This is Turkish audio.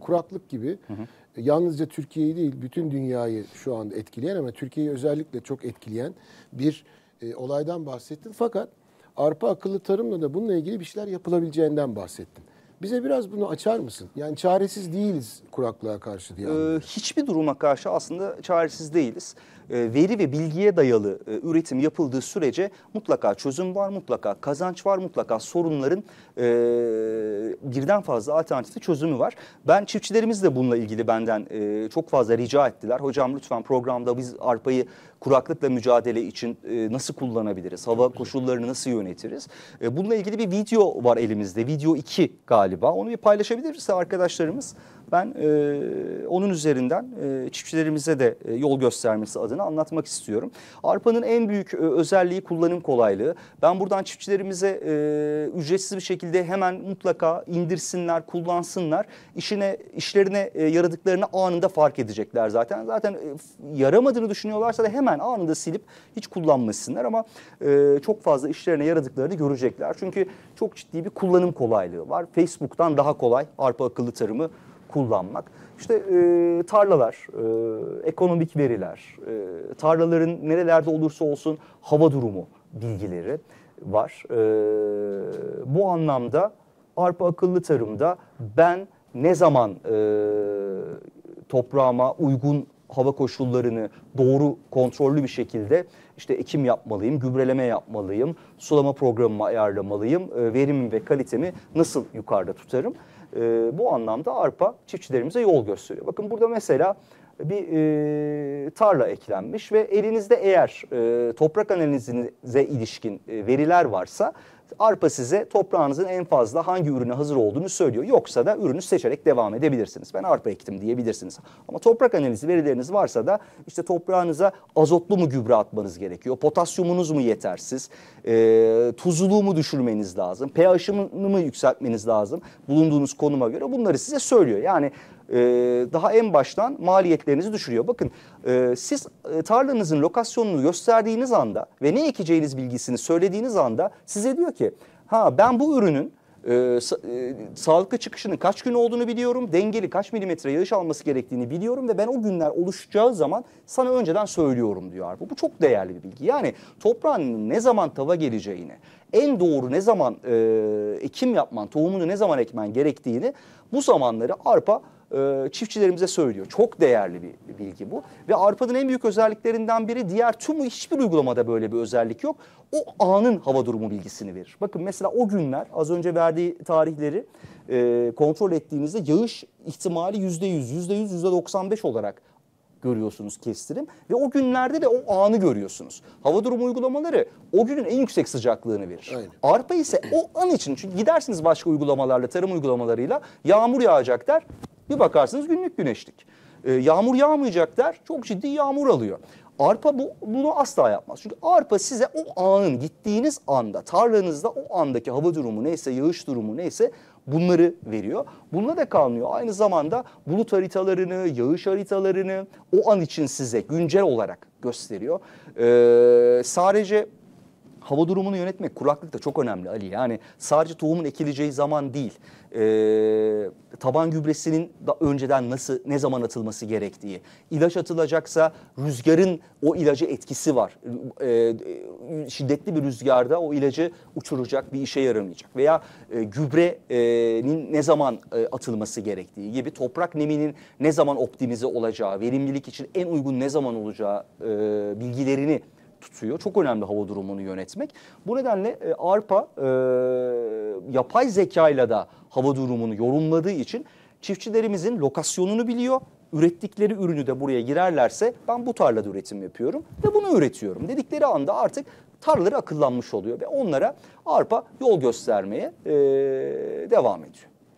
Kuraklık gibi hı hı. E, yalnızca Türkiye'yi değil bütün dünyayı şu anda etkileyen ama Türkiye'yi özellikle çok etkileyen bir e, olaydan bahsettin. Fakat arpa akıllı tarımla da bununla ilgili bir şeyler yapılabileceğinden bahsettin. Bize biraz bunu açar mısın? Yani çaresiz değiliz kuraklığa karşı diye. Ee, hiçbir duruma karşı aslında çaresiz değiliz. Ee, veri ve bilgiye dayalı e, üretim yapıldığı sürece mutlaka çözüm var, mutlaka kazanç var, mutlaka sorunların e, birden fazla alternatifli çözümü var. Ben çiftçilerimiz de bununla ilgili benden e, çok fazla rica ettiler. Hocam lütfen programda biz arpayı kuraklıkla mücadele için e, nasıl kullanabiliriz? Hava koşullarını nasıl yönetiriz? E, bununla ilgili bir video var elimizde. Video 2 galiba galiba. Onu paylaşabilirse arkadaşlarımız ben e, onun üzerinden e, çiftçilerimize de e, yol göstermesi adına anlatmak istiyorum. Arpa'nın en büyük e, özelliği kullanım kolaylığı. Ben buradan çiftçilerimize e, ücretsiz bir şekilde hemen mutlaka indirsinler, kullansınlar. İşine, işlerine e, yaradıklarını anında fark edecekler zaten. Zaten e, yaramadığını düşünüyorlarsa da hemen anında silip hiç kullanmasınlar ama e, çok fazla işlerine yaradıklarını görecekler. Çünkü çok ciddi bir kullanım kolaylığı var. Facebook'tan daha kolay Arpa akıllı tarımı kullanmak. İşte e, tarlalar, e, ekonomik veriler, e, tarlaların nerelerde olursa olsun hava durumu bilgileri var. E, bu anlamda arpa akıllı tarımda ben ne zaman e, toprağıma uygun hava koşullarını doğru kontrollü bir şekilde işte ekim yapmalıyım, gübreleme yapmalıyım, sulama programımı ayarlamalıyım, e, verimimi ve kalitemi nasıl yukarıda tutarım? E, bu anlamda arpa çiftçilerimize yol gösteriyor. Bakın burada mesela bir e, tarla eklenmiş ve elinizde eğer e, toprak analizinize ilişkin e, veriler varsa arpa size toprağınızın en fazla hangi ürüne hazır olduğunu söylüyor. Yoksa da ürünü seçerek devam edebilirsiniz. Ben arpa ektim diyebilirsiniz. Ama toprak analizi verileriniz varsa da işte toprağınıza azotlu mu gübre atmanız gerekiyor? Potasyumunuz mu yetersiz? E, ee, tuzluluğu mu düşürmeniz lazım? pH'ını mı yükseltmeniz lazım? Bulunduğunuz konuma göre bunları size söylüyor. Yani e, daha en baştan maliyetlerinizi düşürüyor. Bakın e, siz e, tarlanızın lokasyonunu gösterdiğiniz anda ve ne ekeceğiniz bilgisini söylediğiniz anda size diyor ki ha ben bu ürünün e, sa e, sağlıklı çıkışının kaç gün olduğunu biliyorum. Dengeli kaç milimetre yağış alması gerektiğini biliyorum ve ben o günler oluşacağı zaman sana önceden söylüyorum diyor Arpa. Bu çok değerli bir bilgi. Yani toprağın ne zaman tava geleceğini, en doğru ne zaman e, ekim yapman, tohumunu ne zaman ekmen gerektiğini bu zamanları Arpa e, çiftçilerimize söylüyor. Çok değerli bir bilgi bu. Ve arpa'nın en büyük özelliklerinden biri diğer tüm hiçbir uygulamada böyle bir özellik yok. O anın hava durumu bilgisini verir. Bakın mesela o günler az önce verdiği tarihleri e, kontrol ettiğinizde yağış ihtimali yüzde yüz, yüzde yüz, yüzde doksan beş olarak görüyorsunuz kestirim ve o günlerde de o anı görüyorsunuz. Hava durumu uygulamaları o günün en yüksek sıcaklığını verir. Aynen. Arpa ise o an için çünkü gidersiniz başka uygulamalarla, tarım uygulamalarıyla yağmur yağacak der. Bir bakarsınız günlük güneşlik. Ee, yağmur yağmayacak der çok ciddi yağmur alıyor. Arpa bu, bunu asla yapmaz. Çünkü arpa size o anın gittiğiniz anda tarlanızda o andaki hava durumu neyse yağış durumu neyse bunları veriyor. Bununla da kalmıyor. Aynı zamanda bulut haritalarını, yağış haritalarını o an için size güncel olarak gösteriyor. Ee, sadece hava durumunu yönetmek kuraklık da çok önemli Ali. Yani sadece tohumun ekileceği zaman değil. E, taban gübresinin da önceden nasıl ne zaman atılması gerektiği. İlaç atılacaksa rüzgarın o ilacı etkisi var. E, e, şiddetli bir rüzgarda o ilacı uçuracak bir işe yaramayacak. Veya e, gübrenin ne zaman e, atılması gerektiği gibi toprak neminin ne zaman optimize olacağı, verimlilik için en uygun ne zaman olacağı e, bilgilerini tutuyor. Çok önemli hava durumunu yönetmek. Bu nedenle e, ARPA e, yapay zekayla da hava durumunu yorumladığı için çiftçilerimizin lokasyonunu biliyor. Ürettikleri ürünü de buraya girerlerse ben bu tarlada üretim yapıyorum ve bunu üretiyorum dedikleri anda artık tarlaları akıllanmış oluyor ve onlara ARPA yol göstermeye e, devam ediyor.